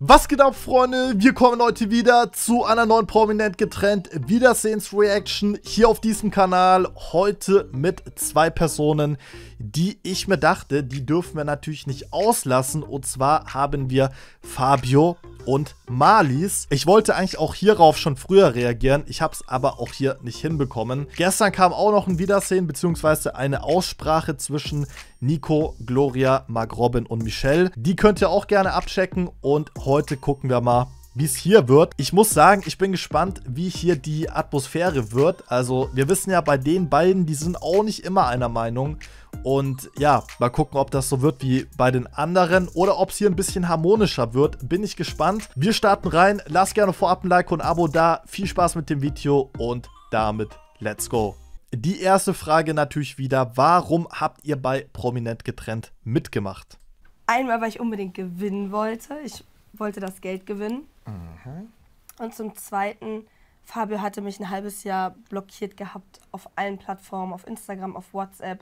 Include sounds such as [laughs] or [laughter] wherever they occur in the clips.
Was geht ab, Freunde? Wir kommen heute wieder zu einer neuen Prominent getrennt Wiedersehensreaction hier auf diesem Kanal. Heute mit zwei Personen, die ich mir dachte, die dürfen wir natürlich nicht auslassen. Und zwar haben wir Fabio und Malis. Ich wollte eigentlich auch hierauf schon früher reagieren, ich habe es aber auch hier nicht hinbekommen. Gestern kam auch noch ein Wiedersehen bzw. eine Aussprache zwischen Nico, Gloria, Mark Robin und Michelle. Die könnt ihr auch gerne abchecken und heute gucken wir mal, wie es hier wird. Ich muss sagen, ich bin gespannt, wie hier die Atmosphäre wird. Also wir wissen ja, bei den beiden, die sind auch nicht immer einer Meinung. Und ja, mal gucken, ob das so wird wie bei den anderen oder ob es hier ein bisschen harmonischer wird. Bin ich gespannt. Wir starten rein. Lasst gerne vorab ein Like und ein Abo da. Viel Spaß mit dem Video und damit let's go. Die erste Frage natürlich wieder, warum habt ihr bei Prominent getrennt mitgemacht? Einmal, weil ich unbedingt gewinnen wollte. Ich wollte das Geld gewinnen. Mhm. Und zum Zweiten, Fabio hatte mich ein halbes Jahr blockiert gehabt auf allen Plattformen, auf Instagram, auf WhatsApp.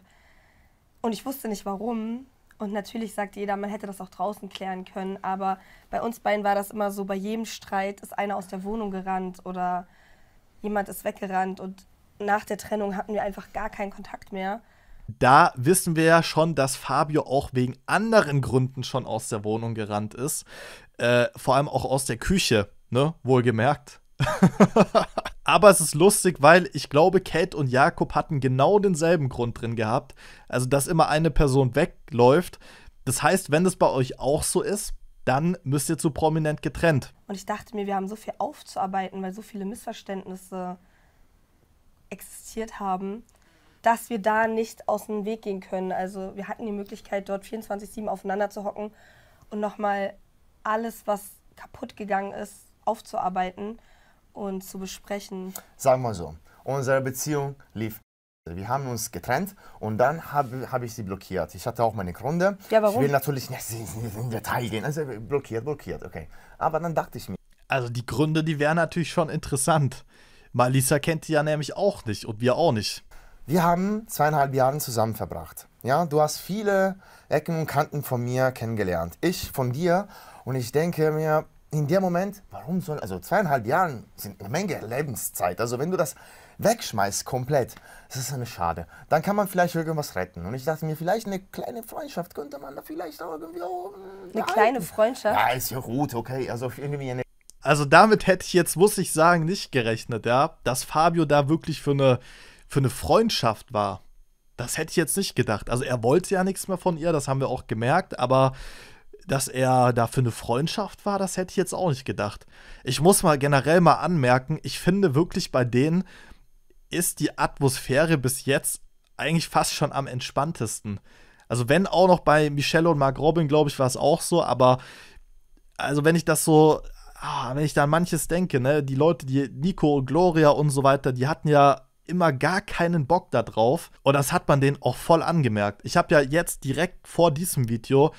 Und ich wusste nicht warum. Und natürlich sagt jeder, man hätte das auch draußen klären können. Aber bei uns beiden war das immer so, bei jedem Streit ist einer aus der Wohnung gerannt oder jemand ist weggerannt. Und nach der Trennung hatten wir einfach gar keinen Kontakt mehr. Da wissen wir ja schon, dass Fabio auch wegen anderen Gründen schon aus der Wohnung gerannt ist. Äh, vor allem auch aus der Küche, ne? Wohlgemerkt. [laughs] Aber es ist lustig, weil ich glaube, Kate und Jakob hatten genau denselben Grund drin gehabt. Also, dass immer eine Person wegläuft. Das heißt, wenn das bei euch auch so ist, dann müsst ihr zu prominent getrennt. Und ich dachte mir, wir haben so viel aufzuarbeiten, weil so viele Missverständnisse existiert haben, dass wir da nicht aus dem Weg gehen können. Also wir hatten die Möglichkeit, dort 24-7 aufeinander zu hocken und nochmal alles, was kaputt gegangen ist, aufzuarbeiten und zu besprechen. Sagen wir so, unsere Beziehung lief. Wir haben uns getrennt und dann habe hab ich sie blockiert. Ich hatte auch meine Gründe. Ja, warum? Ich will natürlich nicht in Detail gehen. Also blockiert, blockiert, okay. Aber dann dachte ich mir. Also die Gründe, die wären natürlich schon interessant. Malisa kennt die ja nämlich auch nicht und wir auch nicht. Wir haben zweieinhalb Jahre zusammen verbracht. Ja, du hast viele Ecken und Kanten von mir kennengelernt. Ich von dir. Und ich denke mir, in dem Moment, warum soll, also zweieinhalb Jahre sind eine Menge Lebenszeit. Also wenn du das wegschmeißt komplett, das ist eine Schade. Dann kann man vielleicht irgendwas retten. Und ich dachte mir, vielleicht eine kleine Freundschaft könnte man da vielleicht auch irgendwie auch hm, Eine halten. kleine Freundschaft? Ja, ist ja gut, okay. Also irgendwie eine also damit hätte ich jetzt, muss ich sagen, nicht gerechnet, ja, dass Fabio da wirklich für eine, für eine Freundschaft war. Das hätte ich jetzt nicht gedacht. Also er wollte ja nichts mehr von ihr, das haben wir auch gemerkt, aber dass er dafür eine Freundschaft war, das hätte ich jetzt auch nicht gedacht. Ich muss mal generell mal anmerken, ich finde wirklich bei denen ist die Atmosphäre bis jetzt eigentlich fast schon am entspanntesten. Also wenn auch noch bei Michelle und Mark Robin, glaube ich, war es auch so, aber also wenn ich das so, ah, wenn ich da an manches denke, ne, die Leute, die Nico und Gloria und so weiter, die hatten ja immer gar keinen Bock da drauf und das hat man denen auch voll angemerkt. Ich habe ja jetzt direkt vor diesem Video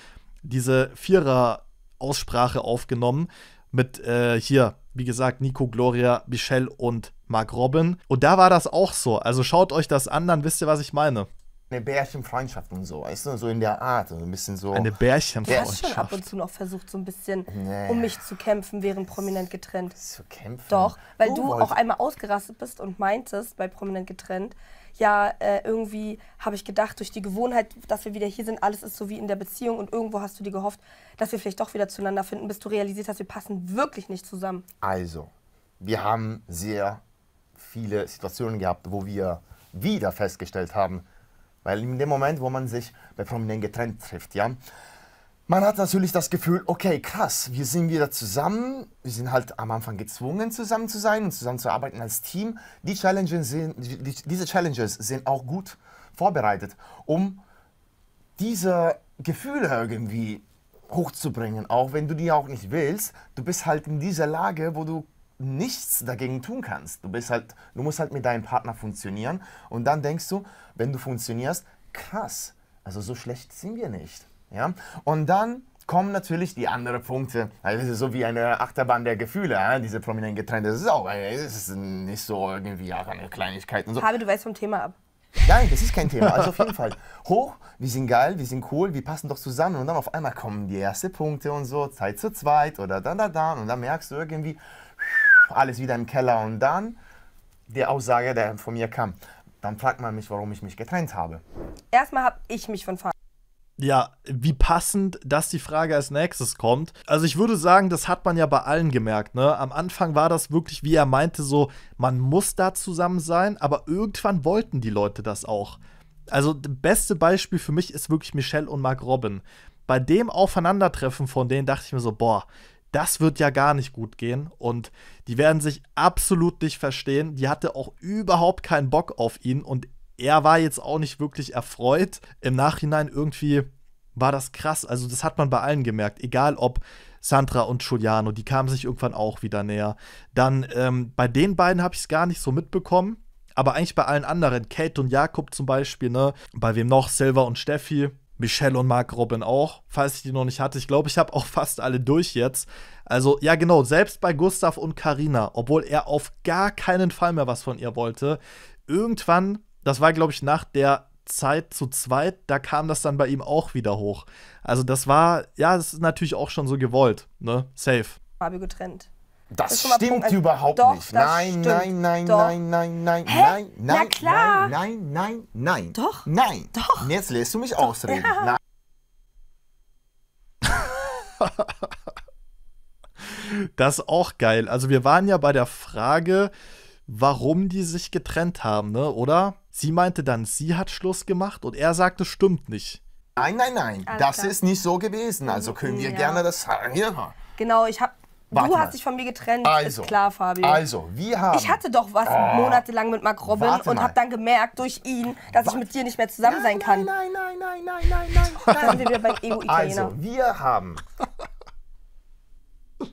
diese Vierer-Aussprache aufgenommen mit äh, hier, wie gesagt, Nico, Gloria, Michelle und Mark Robin. Und da war das auch so. Also schaut euch das an, dann wisst ihr, was ich meine. Eine Bärchenfreundschaft und so, weißt du, so in der Art, so also ein bisschen so. Eine Bärchenfreundschaft. Ich hast schon ab und zu noch versucht, so ein bisschen nee. um mich zu kämpfen, während prominent getrennt. Zu kämpfen? Doch, weil oh, du auch einmal ausgerastet bist und meintest bei prominent getrennt, ja, äh, irgendwie habe ich gedacht, durch die Gewohnheit, dass wir wieder hier sind, alles ist so wie in der Beziehung und irgendwo hast du dir gehofft, dass wir vielleicht doch wieder zueinander finden, bis du realisiert hast, wir passen wirklich nicht zusammen. Also, wir haben sehr viele Situationen gehabt, wo wir wieder festgestellt haben, weil in dem Moment, wo man sich bei Prominenten getrennt trifft, ja, man hat natürlich das Gefühl, okay, krass, wir sind wieder zusammen. Wir sind halt am Anfang gezwungen, zusammen zu sein und zusammen zu arbeiten als Team. Die Challenges sind, die, diese Challenges sind auch gut vorbereitet, um diese Gefühle irgendwie hochzubringen, auch wenn du die auch nicht willst. Du bist halt in dieser Lage, wo du nichts dagegen tun kannst. Du bist halt, du musst halt mit deinem Partner funktionieren und dann denkst du, wenn du funktionierst, krass, also so schlecht sind wir nicht. Ja? Und dann kommen natürlich die anderen Punkte. Also das ist so wie eine Achterbahn der Gefühle, diese prominent getrennte Sau. das äh, ist nicht so irgendwie ja, eine Kleinigkeit und so. Habe, du weißt vom Thema ab. Nein, das ist kein Thema. Also auf jeden Fall hoch, wir sind geil, wir sind cool, wir passen doch zusammen. Und dann auf einmal kommen die ersten Punkte und so, Zeit zu zweit oder dann, da, da. Und dann merkst du irgendwie, alles wieder im Keller. Und dann die Aussage, der von mir kam. Dann fragt man mich, warum ich mich getrennt habe. Erstmal habe ich mich von Fahren ja, wie passend, dass die Frage als nächstes kommt. Also ich würde sagen, das hat man ja bei allen gemerkt. Ne? Am Anfang war das wirklich, wie er meinte, so, man muss da zusammen sein, aber irgendwann wollten die Leute das auch. Also das beste Beispiel für mich ist wirklich Michelle und Mark Robin. Bei dem Aufeinandertreffen von denen dachte ich mir so, boah, das wird ja gar nicht gut gehen und die werden sich absolut nicht verstehen. Die hatte auch überhaupt keinen Bock auf ihn und er war jetzt auch nicht wirklich erfreut. Im Nachhinein irgendwie war das krass. Also, das hat man bei allen gemerkt. Egal ob Sandra und Giuliano, die kamen sich irgendwann auch wieder näher. Dann ähm, bei den beiden habe ich es gar nicht so mitbekommen. Aber eigentlich bei allen anderen, Kate und Jakob zum Beispiel, ne? Bei wem noch? Silver und Steffi, Michelle und Mark Robin auch, falls ich die noch nicht hatte. Ich glaube, ich habe auch [laughs] fast alle durch jetzt. Also, ja, genau, selbst bei Gustav und Karina, obwohl er auf gar keinen Fall mehr was von ihr wollte, irgendwann das war, glaube ich, nach der Zeit zu zweit, da kam das dann bei ihm auch wieder hoch. Also das war, ja, das ist natürlich auch schon so gewollt, ne? Safe. Fabio getrennt. Das, das stimmt Punkt, also überhaupt doch, nicht. Nein, nein, nein, doch. nein, nein, nein, Hä? nein, nein, Na klar. nein, nein, nein, nein. Doch. Nein. Doch. Jetzt lässt du mich doch. ausreden. Ja. Nein. [laughs] das ist auch geil. Also wir waren ja bei der Frage, warum die sich getrennt haben, ne? Oder? Sie meinte dann, sie hat Schluss gemacht und er sagte, stimmt nicht. Nein, nein, nein, Alles das klar. ist nicht so gewesen. Also können wir ja. gerne das sagen. Ja. Genau, ich habe du hast dich von mir getrennt, also, ist klar, Fabio. Also, wir haben. Ich hatte doch was oh, monatelang mit Mark Robin und habe dann gemerkt durch ihn, dass warte. ich mit dir nicht mehr zusammen nein, sein kann. Nein, nein, nein, nein, nein, nein, nein. Da sind wir wieder beim Ego-Italiener. Also, wir haben. [laughs]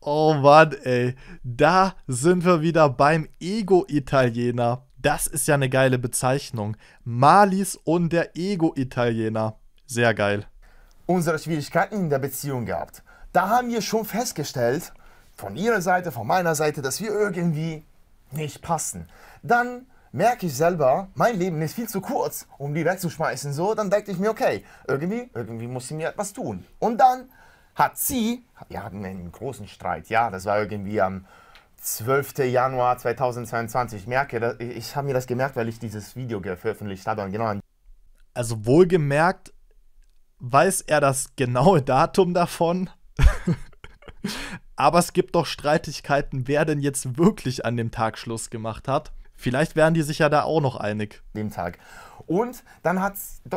oh Mann, ey. Da sind wir wieder beim Ego-Italiener. Das ist ja eine geile Bezeichnung. Malis und der Ego-Italiener. Sehr geil. Unsere Schwierigkeiten in der Beziehung gehabt. Da haben wir schon festgestellt, von ihrer Seite, von meiner Seite, dass wir irgendwie nicht passen. Dann merke ich selber, mein Leben ist viel zu kurz, um die wegzuschmeißen. So, dann denke ich mir, okay, irgendwie, irgendwie muss sie mir etwas tun. Und dann hat sie, wir hatten einen großen Streit, ja, das war irgendwie am. Ähm, 12. Januar 2022. Ich merke, ich habe mir das gemerkt, weil ich dieses Video veröffentlicht habe. Genau. Also wohlgemerkt weiß er das genaue [laughs] Datum davon. [laughs] Aber es gibt doch Streitigkeiten, wer denn jetzt wirklich an dem Tag Schluss gemacht hat. Vielleicht wären die sich ja da auch noch einig. Dem Tag. Und dann hat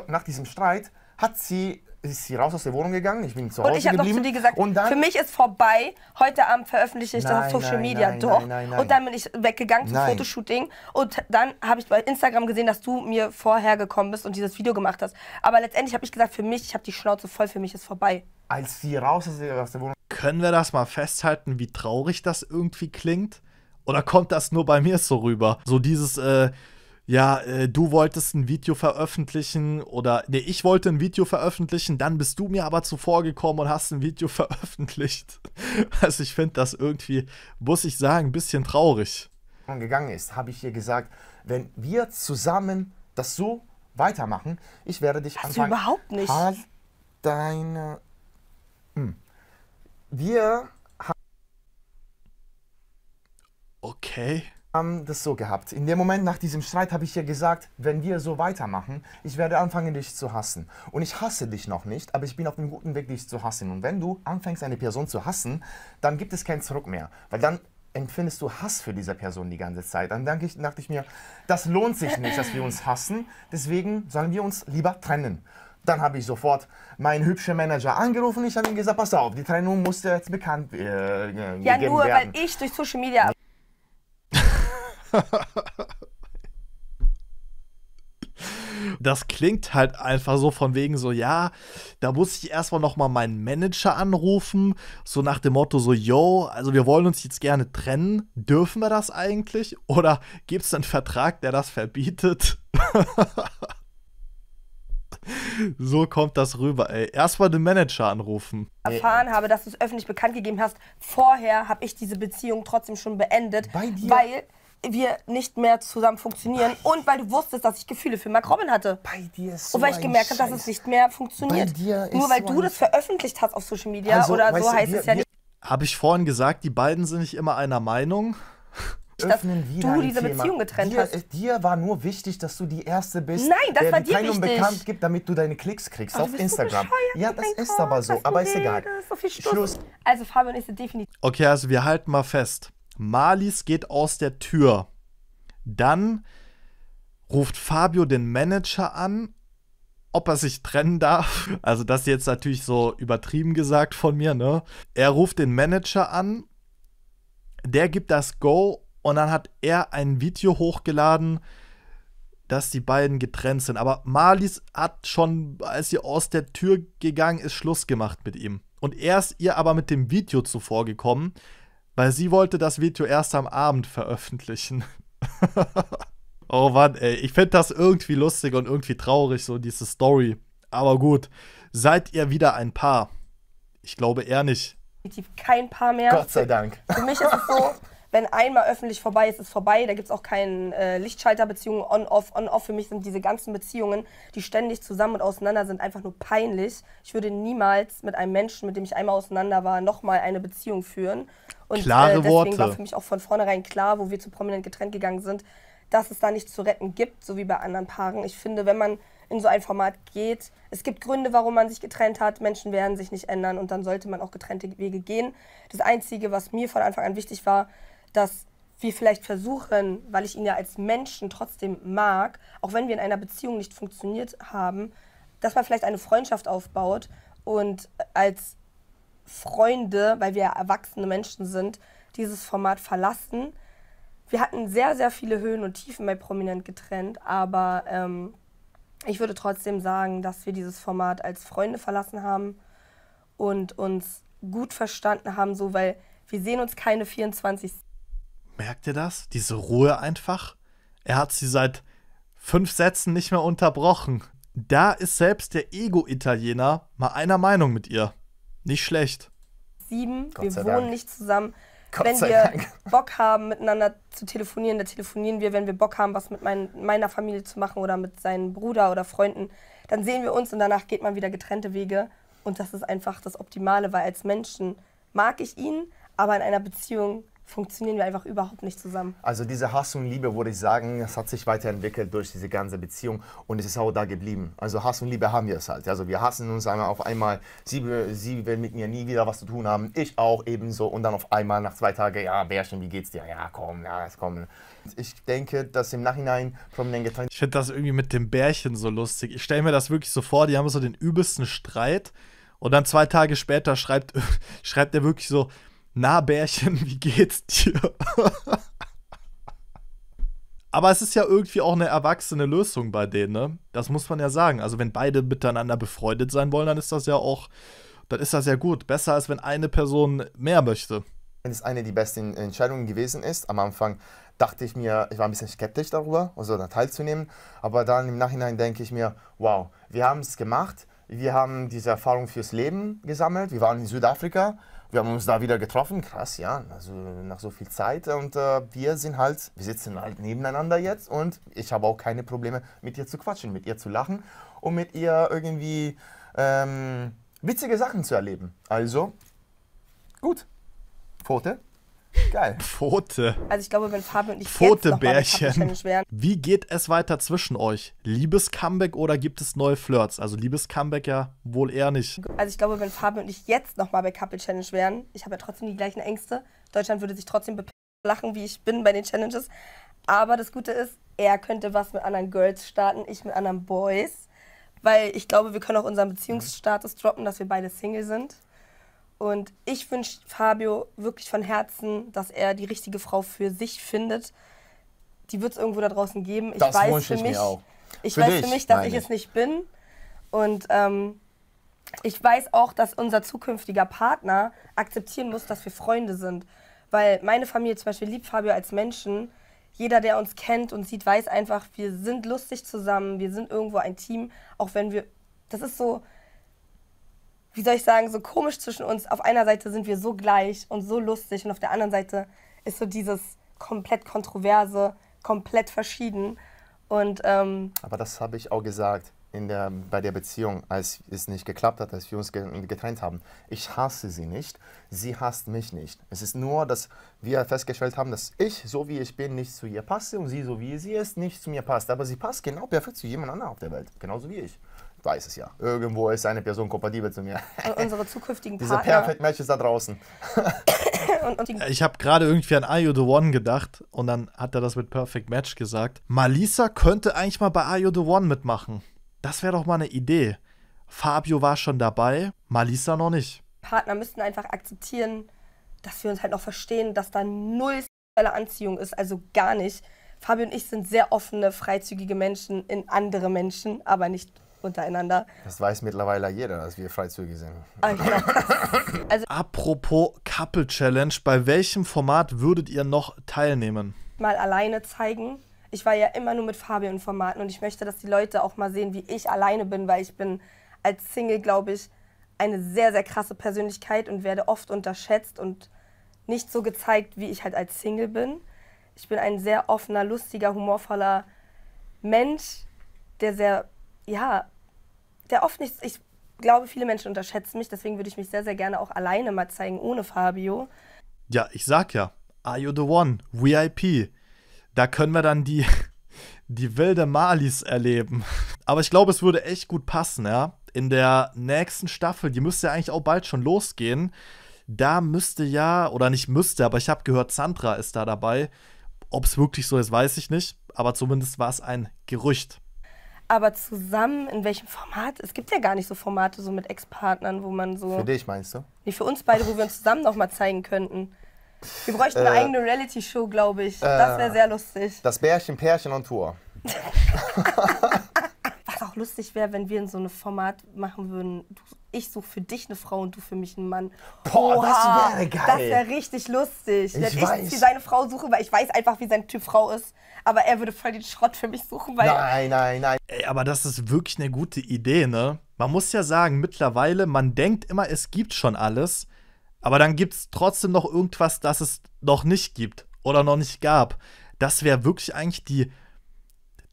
nach diesem Streit hat sie ist sie raus aus der Wohnung gegangen, ich bin zu Hause Und ich habe noch zu dir gesagt, dann, für mich ist vorbei, heute Abend veröffentliche ich nein, das auf Social nein, Media, nein, doch. Und dann bin ich weggegangen zum Fotoshooting und dann habe ich bei Instagram gesehen, dass du mir vorher gekommen bist und dieses Video gemacht hast. Aber letztendlich habe ich gesagt, für mich, ich habe die Schnauze voll, für mich ist vorbei. Als sie raus ist aus der Wohnung... Können wir das mal festhalten, wie traurig das irgendwie klingt? Oder kommt das nur bei mir so rüber? So dieses, äh, ja, äh, du wolltest ein Video veröffentlichen oder nee, ich wollte ein Video veröffentlichen, dann bist du mir aber zuvor gekommen und hast ein Video [laughs] veröffentlicht. Also ich finde das irgendwie, muss ich sagen, ein bisschen traurig. Gegangen ist, habe ich hier gesagt, wenn wir zusammen das so weitermachen, ich werde dich hast anfangen. Du überhaupt nicht. Halt deine. Hm. Wir. Okay haben das so gehabt. In dem Moment nach diesem Streit habe ich ihr gesagt, wenn wir so weitermachen, ich werde anfangen, dich zu hassen. Und ich hasse dich noch nicht, aber ich bin auf dem guten Weg, dich zu hassen. Und wenn du anfängst, eine Person zu hassen, dann gibt es kein Zurück mehr. Weil dann empfindest du Hass für diese Person die ganze Zeit. Dann dachte ich, dachte ich mir, das lohnt sich nicht, dass wir uns hassen. Deswegen sollen wir uns lieber trennen. Dann habe ich sofort meinen hübschen Manager angerufen. Ich habe ihm gesagt, pass auf, die Trennung muss jetzt bekannt äh, ja, werden. Ja, nur weil ich durch Social Media das klingt halt einfach so von wegen so, ja, da muss ich erstmal nochmal meinen Manager anrufen, so nach dem Motto so, yo, also wir wollen uns jetzt gerne trennen, dürfen wir das eigentlich? Oder gibt es einen Vertrag, der das verbietet? [laughs] so kommt das rüber, ey. Erstmal den Manager anrufen. Erfahren habe, dass du es öffentlich bekannt gegeben hast, vorher habe ich diese Beziehung trotzdem schon beendet, Bei dir? weil wir nicht mehr zusammen funktionieren und weil du wusstest, dass ich Gefühle für Mark Robin hatte. Bei dir ist so Und weil ich gemerkt habe, dass es nicht mehr funktioniert. Bei dir ist Nur weil so du das veröffentlicht hast auf Social Media also, oder so heißt wir, es ja nicht. Habe ich vorhin gesagt, die beiden sind nicht immer einer Meinung? dass du diese Thema. Beziehung getrennt dir, hast. Dir war nur wichtig, dass du die Erste bist, Nein, das der war dir kein Unbekannt gibt, damit du deine Klicks kriegst oh, auf Instagram. So ja, das ist aber so, aber ist egal. So Schluss. Also Fabian ist definitiv... Okay, also wir halten mal fest. Malis geht aus der Tür. Dann ruft Fabio den Manager an, ob er sich trennen darf. [laughs] Also das jetzt natürlich so übertrieben gesagt von mir, ne? Er ruft den Manager an, der gibt das Go und dann hat er ein Video hochgeladen, dass die beiden getrennt sind. Aber Malis hat schon, als sie aus der Tür gegangen ist, Schluss gemacht mit ihm. Und er ist ihr aber mit dem Video zuvorgekommen weil sie wollte das Video erst am Abend veröffentlichen. [laughs] oh Mann, ey. Ich finde das irgendwie lustig und irgendwie traurig, so diese Story. Aber gut, seid ihr wieder ein Paar? Ich glaube eher nicht. Definitiv kein Paar mehr. Gott sei Dank. Für mich ist es so, wenn einmal öffentlich vorbei ist, ist vorbei. Da gibt es auch keinen äh, Lichtschalterbeziehungen, on-off, on-off. Für mich sind diese ganzen Beziehungen, die ständig zusammen und auseinander sind, einfach nur peinlich. Ich würde niemals mit einem Menschen, mit dem ich einmal auseinander war, nochmal eine Beziehung führen. Und äh, Klare äh, deswegen Worte. war für mich auch von vornherein klar, wo wir zu prominent getrennt gegangen sind, dass es da nicht zu retten gibt, so wie bei anderen Paaren. Ich finde, wenn man in so ein Format geht, es gibt Gründe, warum man sich getrennt hat. Menschen werden sich nicht ändern und dann sollte man auch getrennte Wege gehen. Das Einzige, was mir von Anfang an wichtig war, dass wir vielleicht versuchen, weil ich ihn ja als Menschen trotzdem mag, auch wenn wir in einer Beziehung nicht funktioniert haben, dass man vielleicht eine Freundschaft aufbaut und als Freunde, weil wir erwachsene Menschen sind, dieses Format verlassen. Wir hatten sehr, sehr viele Höhen und Tiefen bei Prominent getrennt, aber ähm, ich würde trotzdem sagen, dass wir dieses Format als Freunde verlassen haben und uns gut verstanden haben, so weil wir sehen uns keine 24. Merkt ihr das? Diese Ruhe einfach? Er hat sie seit fünf Sätzen nicht mehr unterbrochen. Da ist selbst der Ego-Italiener mal einer Meinung mit ihr. Nicht schlecht. Sieben, Gott wir wohnen Dank. nicht zusammen. Gott wenn wir Dank. [laughs] Bock haben, miteinander zu telefonieren, dann telefonieren wir. Wenn wir Bock haben, was mit mein, meiner Familie zu machen oder mit seinem Bruder oder Freunden, dann sehen wir uns und danach geht man wieder getrennte Wege. Und das ist einfach das Optimale, weil als Menschen mag ich ihn, aber in einer Beziehung funktionieren wir einfach überhaupt nicht zusammen. Also diese Hass und Liebe, würde ich sagen, das hat sich weiterentwickelt durch diese ganze Beziehung und es ist auch da geblieben. Also Hass und Liebe haben wir es halt. Also wir hassen uns einmal auf einmal, sie, sie will mit mir nie wieder was zu tun haben, ich auch ebenso und dann auf einmal nach zwei Tagen, ja Bärchen, wie geht's dir? Ja, komm, ja, es kommen. Ich denke, dass im Nachhinein Prominent getrennt... Ich finde das irgendwie mit dem Bärchen so lustig. Ich stelle mir das wirklich so vor, die haben so den übelsten Streit und dann zwei Tage später schreibt, [laughs] schreibt er wirklich so, na, Bärchen, wie geht's dir? Aber es ist ja irgendwie auch eine erwachsene Lösung bei denen, ne? Das muss man ja sagen. Also, wenn beide miteinander befreundet sein wollen, dann ist das ja auch, dann ist das ja gut. Besser als wenn eine Person mehr möchte. Wenn es eine der besten Entscheidungen gewesen ist, am Anfang dachte ich mir, ich war ein bisschen skeptisch darüber, also da teilzunehmen. Aber dann im Nachhinein denke ich mir, wow, wir haben es gemacht. Wir haben diese Erfahrung fürs Leben gesammelt. Wir waren in Südafrika wir haben uns da wieder getroffen, krass, ja, also nach so viel Zeit. Und äh, wir sind halt, wir sitzen halt nebeneinander jetzt und ich habe auch keine Probleme, mit ihr zu quatschen, mit ihr zu lachen und mit ihr irgendwie ähm, witzige Sachen zu erleben. Also, gut. Pfote. Geil. Pfote. Also ich glaube, wenn Fabi und ich jetzt Pfotebärchen. Wie geht es weiter zwischen euch? Liebes Comeback oder gibt es neue Flirts? Also liebes Comeback ja wohl eher nicht. Also ich glaube, wenn Fabi und ich jetzt nochmal bei Couple Challenge wären, ich habe ja trotzdem die gleichen Ängste. Deutschland würde sich trotzdem lachen, wie ich bin bei den Challenges. Aber das Gute ist, er könnte was mit anderen Girls starten, ich mit anderen Boys. Weil ich glaube, wir können auch unseren Beziehungsstatus droppen, dass wir beide Single sind. Und ich wünsche Fabio wirklich von Herzen, dass er die richtige Frau für sich findet. Die wird es irgendwo da draußen geben. Ich das weiß für ich mich, ich für weiß dich, für mich, dass ich, ich es nicht bin. Und ähm, ich weiß auch, dass unser zukünftiger Partner akzeptieren muss, dass wir Freunde sind. Weil meine Familie zum Beispiel liebt Fabio als Menschen. Jeder, der uns kennt und sieht, weiß einfach, wir sind lustig zusammen, wir sind irgendwo ein Team, auch wenn wir. Das ist so, wie soll ich sagen, so komisch zwischen uns. Auf einer Seite sind wir so gleich und so lustig und auf der anderen Seite ist so dieses komplett Kontroverse, komplett verschieden. Und, ähm Aber das habe ich auch gesagt in der, bei der Beziehung, als es nicht geklappt hat, als wir uns getrennt haben. Ich hasse sie nicht, sie hasst mich nicht. Es ist nur, dass wir festgestellt haben, dass ich, so wie ich bin, nicht zu ihr passe und sie, so wie sie ist, nicht zu mir passt. Aber sie passt genau perfekt zu jemand anderem auf der Welt, genauso wie ich weiß es ja. Irgendwo ist eine Person kompatibel zu mir. [laughs] Und unsere zukünftigen Partner. Diese Perfect Matches da draußen. [coughs] und, und ich habe gerade irgendwie an Are You The One gedacht und dann hat er das mit Perfect Match gesagt. Malisa könnte eigentlich mal bei Are You The One mitmachen. Das wäre doch mal eine Idee. Fabio war schon dabei, Malisa noch nicht. Partner müssten einfach akzeptieren, dass wir uns halt auch verstehen, dass da null sexuelle Anziehung ist, also gar nicht. Fabio und ich sind sehr offene, freizügige Menschen in andere Menschen, aber nicht untereinander. Das weiß mittlerweile jeder, dass wir Freizügig sind. Also, [laughs] also Apropos Couple Challenge, bei welchem Format würdet ihr noch teilnehmen? Mal alleine zeigen. Ich war ja immer nur mit Fabian in Formaten und ich möchte, dass die Leute auch mal sehen, wie ich alleine bin, weil ich bin als Single, glaube ich, eine sehr, sehr krasse Persönlichkeit und werde oft unterschätzt und nicht so gezeigt, wie ich halt als Single bin. Ich bin ein sehr offener, lustiger, humorvoller Mensch, der sehr, ja, ja oft nicht. Ich glaube, viele Menschen unterschätzen mich, deswegen würde ich mich sehr, sehr gerne auch alleine mal zeigen, ohne Fabio. Ja, ich sag ja, Are You the One? VIP. Da können wir dann die, [laughs] die wilde Malis erleben. Aber ich glaube, es würde echt gut passen, ja. In der nächsten Staffel, die müsste ja eigentlich auch bald schon losgehen. Da müsste ja, oder nicht müsste, aber ich habe gehört, Sandra ist da dabei. Ob es wirklich so ist, weiß ich nicht. Aber zumindest war es ein Gerücht aber zusammen, in welchem Format? Es gibt ja gar nicht so Formate so mit Ex-Partnern, wo man so. Für dich meinst du? Nee, für uns beide, wo wir uns zusammen nochmal zeigen könnten. Wir bräuchten äh, eine eigene Reality-Show, glaube ich. Äh, das wäre sehr lustig. Das Bärchen, Pärchen on Tour. [laughs] [laughs] auch lustig wäre, wenn wir in so einem Format machen würden, du, ich suche für dich eine Frau und du für mich einen Mann. Boah, Oha, das wäre geil. Das wäre richtig lustig. Ich, Wenn ich für seine Frau suche, weil ich weiß einfach, wie sein Typ Frau ist. Aber er würde voll den Schrott für mich suchen, weil. Nein, nein, nein. Ey, aber das ist wirklich eine gute Idee, ne? Man muss ja sagen, mittlerweile, man denkt immer, es gibt schon alles. Aber dann gibt es trotzdem noch irgendwas, das es noch nicht gibt oder noch nicht gab. Das wäre wirklich eigentlich die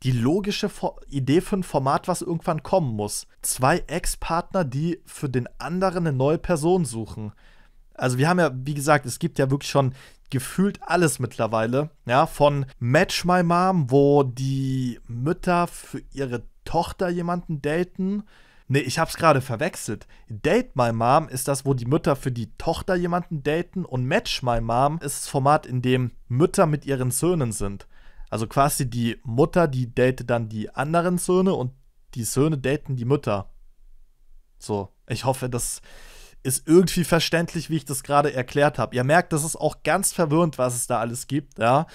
die logische Idee für ein Format, was irgendwann kommen muss. Zwei Ex-Partner, die für den anderen eine neue Person suchen. Also wir haben ja, wie gesagt, es gibt ja wirklich schon gefühlt alles mittlerweile. Ja, von Match My Mom, wo die Mütter für ihre Tochter jemanden daten. Nee, ich hab's gerade verwechselt. Date My Mom ist das, wo die Mütter für die Tochter jemanden daten und Match My Mom ist das Format, in dem Mütter mit ihren Söhnen sind. Also quasi die Mutter, die datet dann die anderen Söhne und die Söhne daten die Mütter. So, ich hoffe, das ist irgendwie verständlich, wie ich das gerade erklärt habe. Ihr merkt, das ist auch ganz verwirrend, was es da alles gibt, ja.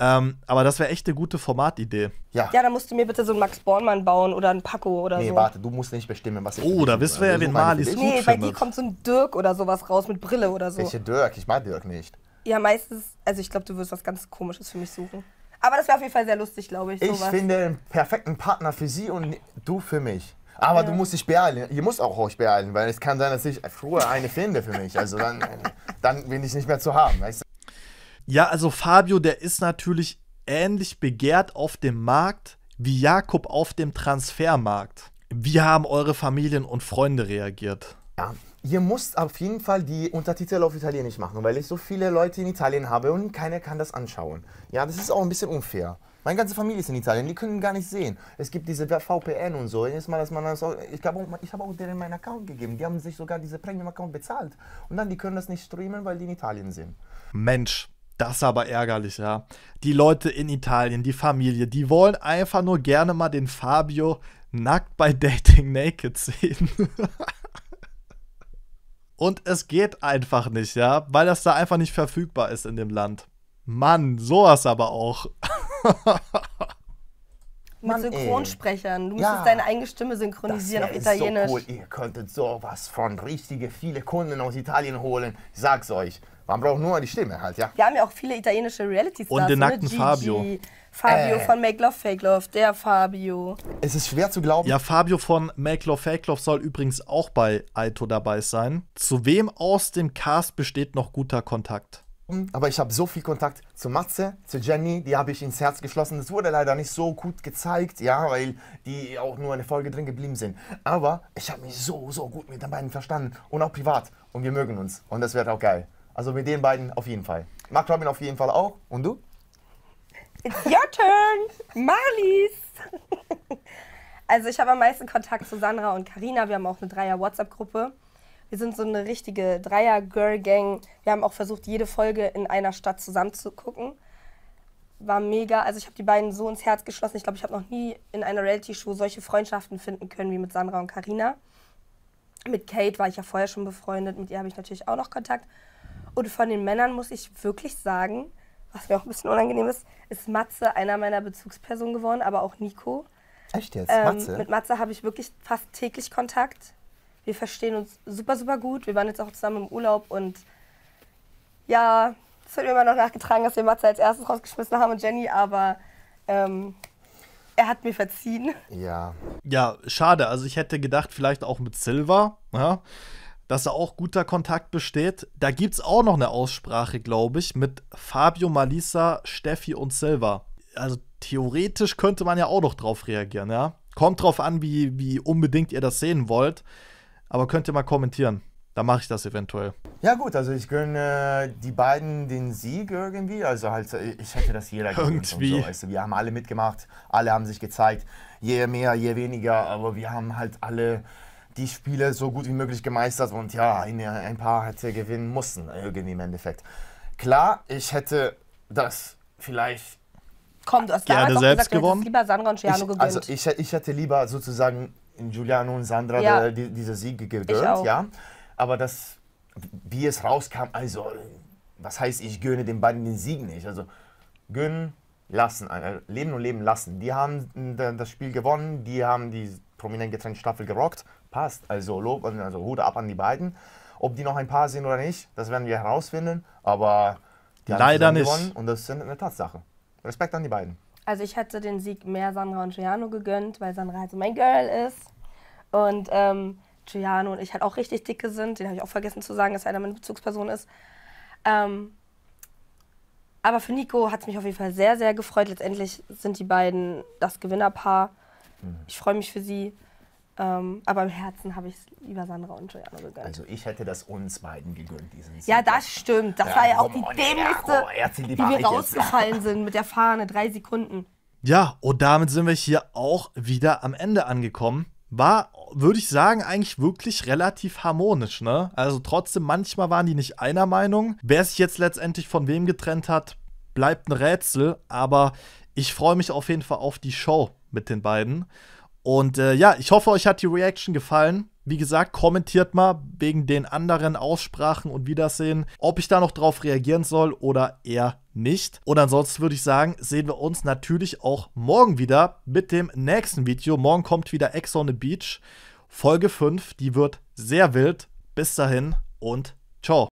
Ähm, aber das wäre echt eine gute Formatidee. Ja. Ja, dann musst du mir bitte so einen Max Bornmann bauen oder einen Paco oder nee, so. Nee, warte, du musst nicht bestimmen, was ich Oh, da wissen wir ja, also wen Marlies gut Nee, bei dir kommt so ein Dirk oder sowas raus mit Brille oder so. Welche Dirk? Ich mag Dirk nicht. Ja, meistens, also ich glaube, du wirst was ganz Komisches für mich suchen. Aber das wäre auf jeden Fall sehr lustig, glaube ich. Ich finde einen perfekten Partner für sie und du für mich. Aber ja. du musst dich beeilen. Ihr müsst auch euch beeilen, weil es kann sein, dass ich früher eine finde für mich. Also dann, dann bin ich nicht mehr zu haben, weißt du? Ja, also Fabio, der ist natürlich ähnlich begehrt auf dem Markt wie Jakob auf dem Transfermarkt. Wie haben eure Familien und Freunde reagiert? Ja, ihr müsst auf jeden Fall die Untertitel auf Italienisch machen, weil ich so viele Leute in Italien habe und keiner kann das anschauen. Ja, das ist auch ein bisschen unfair. Meine ganze Familie ist in Italien, die können gar nicht sehen. Es gibt diese VPN und so. Mal, dass man das auch, ich habe ich hab auch denen meinen Account gegeben. Die haben sich sogar diese Premium-Account bezahlt. Und dann, die können das nicht streamen, weil die in Italien sind. Mensch, das ist aber ärgerlich, ja. Die Leute in Italien, die Familie, die wollen einfach nur gerne mal den Fabio nackt bei Dating Naked sehen. [laughs] Und es geht einfach nicht, ja, weil das da einfach nicht verfügbar ist in dem Land. Mann, sowas aber auch. [laughs] mit Synchronsprechern. Du ja, deine eigene Stimme synchronisieren auf Italienisch. So cool. Ihr könntet sowas von richtige viele Kunden aus Italien holen. Ich sag's euch. Man braucht nur die Stimme halt, ja. Wir haben ja auch viele italienische Reality-Stars. Und den ne? nackten ne? Fabio. Fabio äh. von Make Love Fake Love, der Fabio. Es ist schwer zu glauben. Ja, Fabio von Make Love Fake Love soll übrigens auch bei Alto dabei sein. Zu wem aus dem Cast besteht noch guter Kontakt? Aber ich habe so viel Kontakt zu Matze, zu Jenny, die habe ich ins Herz geschlossen. Das wurde leider nicht so gut gezeigt, ja, weil die auch nur eine Folge drin geblieben sind. Aber ich habe mich so, so gut mit den beiden verstanden und auch privat. Und wir mögen uns. Und das wird auch geil. Also mit den beiden auf jeden Fall. Mark Robin auf jeden Fall auch. Und du? It's your turn, Marlies. Also ich habe am meisten Kontakt zu Sandra und Karina. Wir haben auch eine Dreier-WhatsApp-Gruppe. Wir sind so eine richtige Dreier-Girl-Gang. Wir haben auch versucht, jede Folge in einer Stadt zusammen zu gucken. War mega. Also ich habe die beiden so ins Herz geschlossen. Ich glaube, ich habe noch nie in einer Reality-Show solche Freundschaften finden können wie mit Sandra und Karina. Mit Kate war ich ja vorher schon befreundet. Mit ihr habe ich natürlich auch noch Kontakt. Und von den Männern muss ich wirklich sagen, was mir auch ein bisschen unangenehm ist, ist Matze einer meiner Bezugspersonen geworden, aber auch Nico. Echt jetzt? Ähm, Matze? Mit Matze habe ich wirklich fast täglich Kontakt. Wir verstehen uns super, super gut. Wir waren jetzt auch zusammen im Urlaub und ja, es wird mir immer noch nachgetragen, dass wir Matze als erstes rausgeschmissen haben und Jenny, aber ähm, er hat mir verziehen. Ja. Ja, schade. Also ich hätte gedacht, vielleicht auch mit Silva. Ja? dass da auch guter Kontakt besteht. Da gibt es auch noch eine Aussprache, glaube ich, mit Fabio Malisa, Steffi und Silva. Also theoretisch könnte man ja auch noch drauf reagieren, ja. Kommt drauf an, wie, wie unbedingt ihr das sehen wollt. Aber könnt ihr mal kommentieren. Da mache ich das eventuell. Ja gut, also ich gönne äh, die beiden den Sieg irgendwie. Also halt, äh, ich hätte das jeder gegönnt. Irgendwie. So. Also, wir haben alle mitgemacht, alle haben sich gezeigt. Je mehr, je weniger, aber wir haben halt alle die Spiele so gut wie möglich gemeistert und ja, ein paar hätte gewinnen müssen, irgendwie im Endeffekt. Klar, ich hätte das vielleicht. Komm, du hast gerne selbst gesagt, gewonnen. Du lieber Sandra und Giuliano gewonnen. Also ich, ich hätte lieber sozusagen Giuliano und Sandra ja. die, diese Siege gegönnt, ja. Aber das, wie es rauskam, also, was heißt, ich gönne den beiden den Sieg nicht? Also, gönnen, lassen, äh, leben und leben lassen. Die haben äh, das Spiel gewonnen, die haben die prominent getrennte Staffel gerockt, passt. Also Lob, also Hut ab an die beiden. Ob die noch ein Paar sind oder nicht, das werden wir herausfinden. Aber die Leider haben gewonnen und das ist eine Tatsache. Respekt an die beiden. Also ich hätte den Sieg mehr Sandra und Giuliano gegönnt, weil Sandra halt so mein Girl ist. Und ähm, Giuliano und ich halt auch richtig dicke sind. Den habe ich auch vergessen zu sagen, dass einer meine Bezugsperson ist. Ähm, aber für Nico hat es mich auf jeden Fall sehr, sehr gefreut. Letztendlich sind die beiden das Gewinnerpaar. Mhm. Ich freue mich für sie. Ähm, aber im Herzen habe ich es lieber Sandra und Giuliano gegönnt. Also ich hätte das uns beiden gegönnt, diesen Ja, das stimmt. Das ja, war ja auch die dämlichste, die, die wir rausgefallen sind mit der Fahne. Drei Sekunden. Ja, und damit sind wir hier auch wieder am Ende angekommen. War, würde ich sagen, eigentlich wirklich relativ harmonisch, ne? Also trotzdem, manchmal waren die nicht einer Meinung. Wer sich jetzt letztendlich von wem getrennt hat, bleibt ein Rätsel. Aber ich freue mich auf jeden Fall auf die Show mit den beiden. Und äh, ja, ich hoffe, euch hat die Reaction gefallen. Wie gesagt, kommentiert mal wegen den anderen Aussprachen und Wiedersehen, ob ich da noch drauf reagieren soll oder eher nicht. Und ansonsten würde ich sagen, sehen wir uns natürlich auch morgen wieder mit dem nächsten Video. Morgen kommt wieder Ex on the Beach, Folge 5. Die wird sehr wild. Bis dahin und ciao.